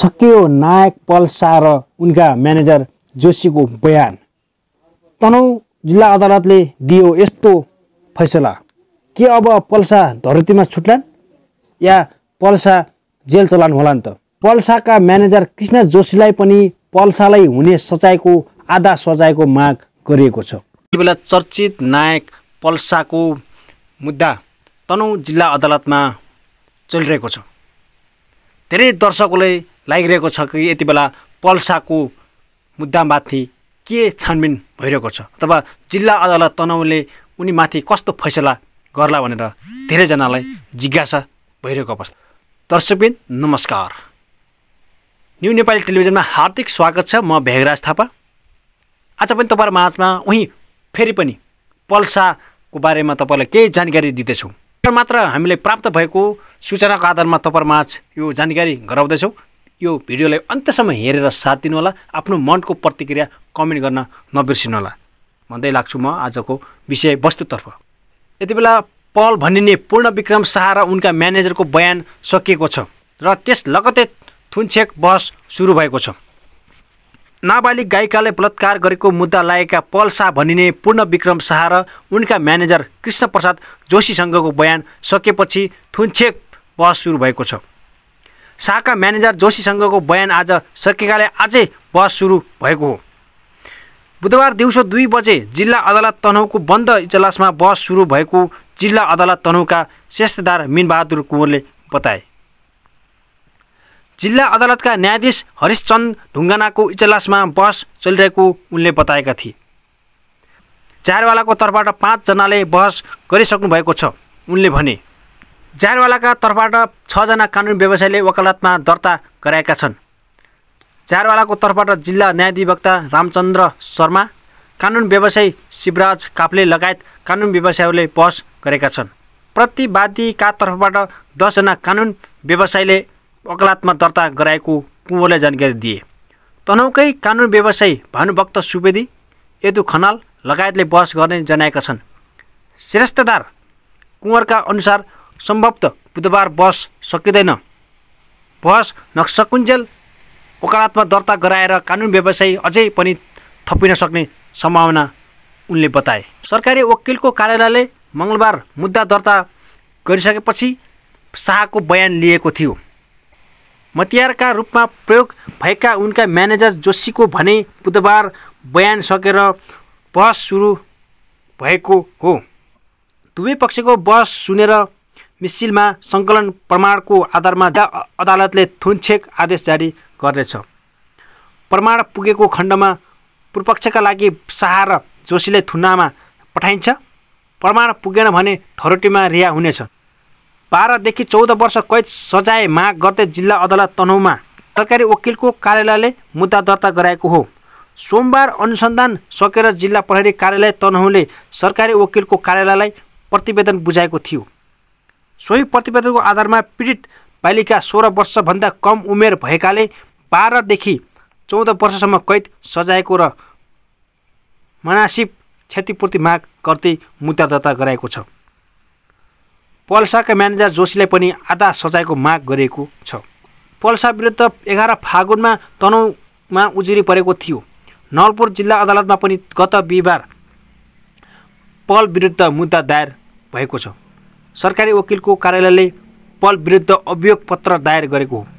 सकियो नायक पल्सा र उनका म्यानेजर जोशीको बयान तनौ जिल्ला अदालतले दियो यस्तो फैसला के अब पल्सा धरतीमा छुट्लान् या पल्सा जेल चलान होला नि त पल्साका म्यानेजर कृष्ण जोशीलाई पनि पल्सालाई हुने सचाइको आधा सजायको माग गरिएको छ यति बेला चर्चित नायक पल्साको मुद्दा तनौ जिल्ला अदालतमा चलिरहेको छ धेरै दर्शकले लागिरहेको छ कि यति बेला पल्साको मुद्दामाथि के छानबिन भइरहेको छ अथवा जिल्ला अदालत तनाउले उनीमाथि कस्तो फैसला गर्ला भनेर धेरैजनालाई जिज्ञासा भइरहेको अवस्था दर्शकबिन नमस्कार न्यु नेपाली टेलिभिजनमा हार्दिक स्वागत छ म भेगराज थापा आज पनि तपाईँहरू माझमा उहीँ फेरि पनि पल्साको बारेमा तपाईँलाई केही जानकारी दिँदैछौँ मात्र हामीले प्राप्त भएको सूचनाको आधारमा तपाईँहरूमाझ यो जानकारी गराउँदैछौँ यो भिडियोलाई अन्त्यसम्म हेरेर साथ दिनुहोला आफ्नो मनको प्रतिक्रिया कमेन्ट गर्न नबिर्सिनुहोला भन्दै लाग्छु म आजको विषय वस्तुतर्फ यति बेला पल भनिने पूर्ण विक्रम शाह र उनका म्यानेजरको बयान सकिएको छ र त्यस लगतै थुनछेक बहस सुरु भएको छ नाबालिग गायिकाले बलात्कार गरेको मुद्दा लागेका पल शाह भनिने पूर्ण विक्रम शाह र उनका म्यानेजर कृष्ण प्रसाद जोशीसँगको बयान सकेपछि थुनछेक बहस सुरु भएको छ शाखा म्यानेजर जोशीसँगको बयान आज सकिएकाले आजै बहस सुरु भएको हो बुधबार दिउँसो दुई बजे जिल्ला अदालत तनहुको बन्द इजलासमा बहस सुरु भएको जिल्ला अदालत तनहुँका श्रेष्ठदार मिनबहादुर कुँवरले बताए जिल्ला अदालतका न्यायाधीश हरिशचन्द ढुङ्गानाको इजलासमा बहस चलिरहेको उनले बताएका थिए चारवालाको तर्फबाट पाँचजनाले बहस गरिसक्नु भएको छ उनले भने जारवालाका तर्फबाट छजना कानुन व्यवसायले वकालतमा दर्ता गराएका छन् जारवालाको तर्फबाट जिल्ला न्यायाधिवक्ता रामचन्द्र शर्मा कानुन व्यवसायी शिवराज काफ्ले लगायत कानुन व्यवसायहरूले बहस गरेका छन् प्रतिवादीका तर्फबाट दसजना कानुन व्यवसायले वकालतमा दर्ता गराएको कुँवरले जानकारी दिए तनहुकै कानुन व्यवसायी भानुभक्त सुवेदी यदु खनाल लगायतले बहस गर्ने जनाएका छन् श्रेष्ठदार कुँवरका अनुसार सम्भवतः बुधबार बस सकिँदैन बहस नक्सकुञ्जेल वकालतमा दर्ता गराएर कानुन व्यवसायी अझै पनि थपिन सक्ने सम्भावना उनले बताए सरकारी वकिलको कार्यालयले मङ्गलबार मुद्दा दर्ता गरिसकेपछि शाहको बयान लिएको थियो मतियारका रूपमा प्रयोग भएका उनका म्यानेजर जोशीको भने बुधबार बयान सकेर बहस सुरु भएको हो दुवै पक्षको बस सुनेर मिसिलमा सङ्कलन प्रमाणको आधारमा अदालतले थुनछेक आदेश जारी गर्नेछ प्रमाण पुगेको खण्डमा पूर्वपक्षका लागि शाह र जोशीले थुनामा पठाइन्छ प्रमाण पुगेन भने थरोटीमा रिहा हुनेछ बाह्रदेखि चौध वर्ष कैद सजाय माग गर्दै जिल्ला अदालत तनहुमा सरकारी वकिलको कार्यालयले मुद्दा दर्ता गराएको हो सोमबार अनुसन्धान सकेर जिल्ला प्रहरी कार्यालय तनहुले सरकारी वकिलको कार्यालयलाई प्रतिवेदन बुझाएको थियो सोही प्रतिवेदनको आधारमा पीडित बालिका सोह्र वर्षभन्दा कम उमेर भएकाले बाह्रदेखि चौध वर्षसम्म कैद सजाएको र मनासिब क्षतिपूर्ति माग गर्दै मुद्दा दर्ता गराएको छ पल्साका म्यानेजर जोशीलाई पनि आधा सजायको माग गरिएको छ पल्सा विरुद्ध एघार फागुनमा तनहुमा उजुरी परेको थियो नवलपुर जिल्ला अदालतमा पनि गत बिहिबार पल विरुद्ध मुद्दा दायर भएको छ सरकारी वकिलको कार्यालयले पल विरुद्ध अभियोग पत्र दायर गरेको हो